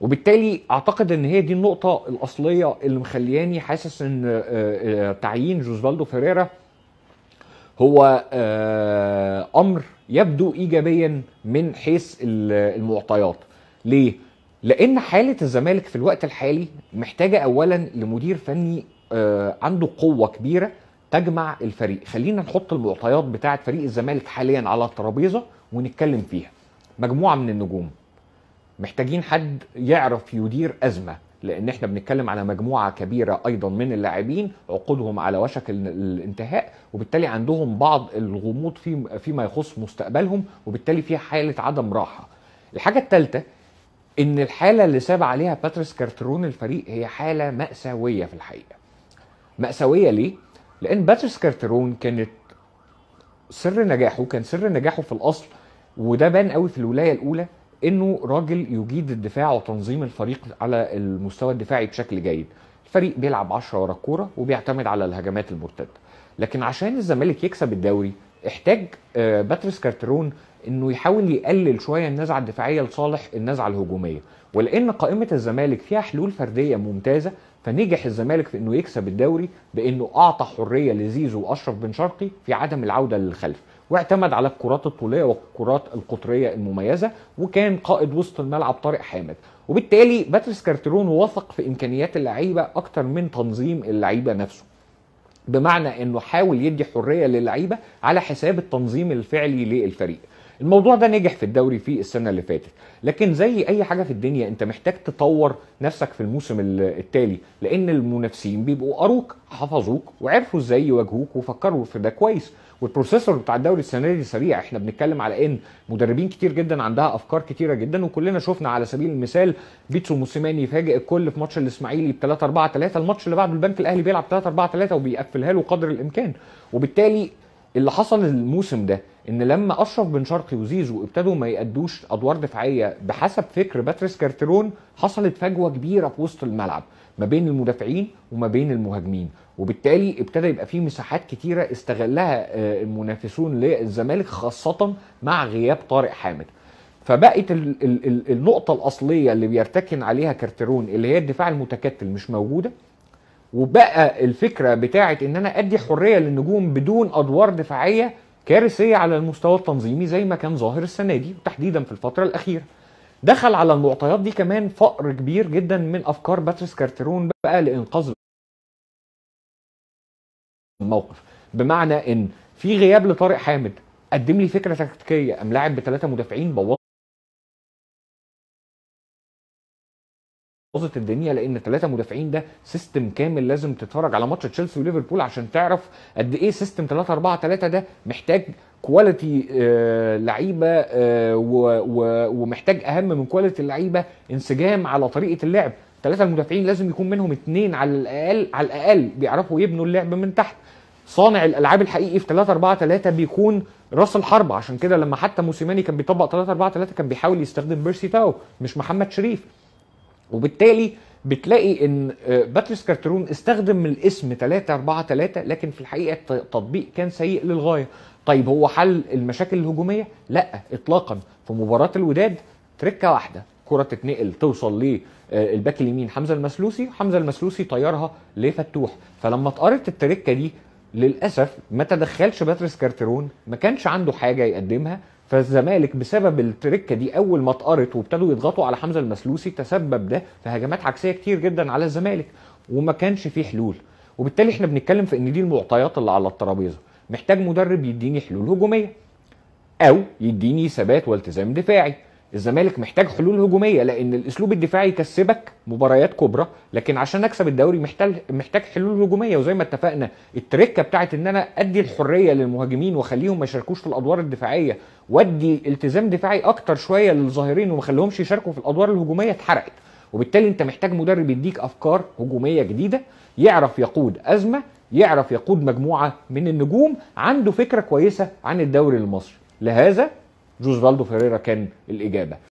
وبالتالي اعتقد ان هي دي النقطه الاصليه اللي مخلياني حاسس ان آه، آه، تعيين جوزفالدو فيريرا هو آه، امر يبدو ايجابيا من حيث المعطيات ليه لان حاله الزمالك في الوقت الحالي محتاجه اولا لمدير فني عنده قوه كبيره تجمع الفريق خلينا نحط المعطيات بتاعه فريق الزمالك حاليا على الترابيزه ونتكلم فيها مجموعه من النجوم محتاجين حد يعرف يدير ازمه لان احنا بنتكلم على مجموعه كبيره ايضا من اللاعبين عقودهم على وشك الانتهاء وبالتالي عندهم بعض الغموض في فيما يخص مستقبلهم وبالتالي في حاله عدم راحه الحاجه الثالثه ان الحاله اللي ساب عليها باتريس كارترون الفريق هي حاله ماساويه في الحقيقه ماساويه ليه لان باتريس كارترون كانت سر نجاحه كان سر نجاحه في الاصل وده بان قوي في الولايه الاولى انه راجل يجيد الدفاع وتنظيم الفريق على المستوى الدفاعي بشكل جيد الفريق بيلعب 10 ورا الكوره وبيعتمد على الهجمات المرتده لكن عشان الزمالك يكسب الدوري احتاج آه، باتريس كارترون انه يحاول يقلل شويه النزعه الدفاعيه لصالح النزعه الهجوميه ولان قائمه الزمالك فيها حلول فرديه ممتازه فنجح الزمالك في انه يكسب الدوري بانه اعطى حريه لزيزو واشرف بن شرقي في عدم العوده للخلف واعتمد على الكرات الطوليه والكرات القطريه المميزه وكان قائد وسط الملعب طارق حامد وبالتالي باتريس كارترون وثق في امكانيات اللعيبه اكتر من تنظيم اللعيبه نفسه بمعنى انه حاول يدي حريه للعيبه على حساب التنظيم الفعلي للفريق الموضوع ده نجح في الدوري في السنه اللي فاتت لكن زي اي حاجه في الدنيا انت محتاج تطور نفسك في الموسم التالي لان المنافسين بيبقوا قروك حفظوك وعرفوا ازاي يواجهوك وفكروا في ده كويس والبروسيسور بتاع الدوري السنه دي سريع احنا بنتكلم على ان مدربين كتير جدا عندها افكار كتيره جدا وكلنا شفنا على سبيل المثال بيتسو موسيماني يفاجئ الكل في ماتش الاسماعيلي ب 3 4 3 الماتش اللي بعده البنك الاهلي بيلعب 3 4 3 وبيقفلها له قدر الامكان وبالتالي اللي حصل الموسم ده ان لما اشرف بن شرقي وزيزو ابتدوا ما يأدوش ادوار دفاعيه بحسب فكر باتريس كارترون حصلت فجوه كبيره في وسط الملعب ما بين المدافعين وما بين المهاجمين وبالتالي ابتدى يبقى فيه مساحات كتيره استغلها آه، المنافسون للزمالك خاصه مع غياب طارق حامد فبقت النقطه الاصليه اللي بيرتكن عليها كارترون اللي هي الدفاع المتكتل مش موجوده وبقى الفكره بتاعه ان انا ادي حريه للنجوم بدون ادوار دفاعيه كارثيه على المستوى التنظيمي زي ما كان ظاهر السنه دي وتحديدا في الفتره الاخيره دخل على المعطيات دي كمان فقر كبير جدا من افكار باتريس كارترون بقى لانقاذ الموقف بمعنى ان في غياب لطارق حامد قدم لي فكره تكتيكيه قام لاعب بثلاثه مدافعين بوظ باظت الدنيا لان ثلاثه مدافعين ده سيستم كامل لازم تتفرج على ماتش تشيلسي وليفربول عشان تعرف قد ايه سيستم 3 4 3 ده محتاج كواليتي آه، لعيبه آه، ومحتاج اهم من كواليتي اللعيبه انسجام على طريقه اللعب ثلاثه المدافعين لازم يكون منهم اثنين على الاقل على الاقل بيعرفوا يبنوا اللعب من تحت صانع الالعاب الحقيقي في 3 4 3 بيكون راس الحربة عشان كده لما حتى موسيماني كان بيطبق 3 4 3 كان بيحاول يستخدم بيرسي تاو مش محمد شريف وبالتالي بتلاقي ان آه، باتريس كارترون استخدم الاسم 3 4 3 لكن في الحقيقه التطبيق كان سيء للغايه طيب هو حل المشاكل الهجوميه لا اطلاقا في مباراه الوداد تركه واحده كره تتنقل توصل للباك آه، اليمين حمزه المسلوسي حمزه المسلوسي طيرها لفتوح فلما اتقرت التركه دي للاسف ما تدخلش باتريس كارترون ما كانش عنده حاجه يقدمها فالزمالك بسبب التركه دي اول ما اتقرت وابتدوا يضغطوا على حمزه المسلوسي تسبب ده في هجمات عكسيه كتير جدا على الزمالك وما كانش فيه حلول وبالتالي احنا بنتكلم في ان دي المعطيات اللي على الترابيزه محتاج مدرب يديني حلول هجوميه او يديني ثبات والتزام دفاعي الزمالك محتاج حلول هجوميه لان الاسلوب الدفاعي يكسبك مباريات كبرى لكن عشان اكسب الدوري محتاج محتاج حلول هجوميه وزي ما اتفقنا التركه بتاعت ان انا ادي الحريه للمهاجمين واخليهم ما يشاركوش في الادوار الدفاعيه وادي التزام دفاعي اكتر شويه للظاهرين وما اخليهمش يشاركوا في الادوار الهجوميه اتحرقت وبالتالي انت محتاج مدرب يديك افكار هجوميه جديده يعرف يقود ازمه يعرف يقود مجموعه من النجوم عنده فكره كويسه عن الدوري المصري لهذا جوز فالدو فيريرا كان الاجابه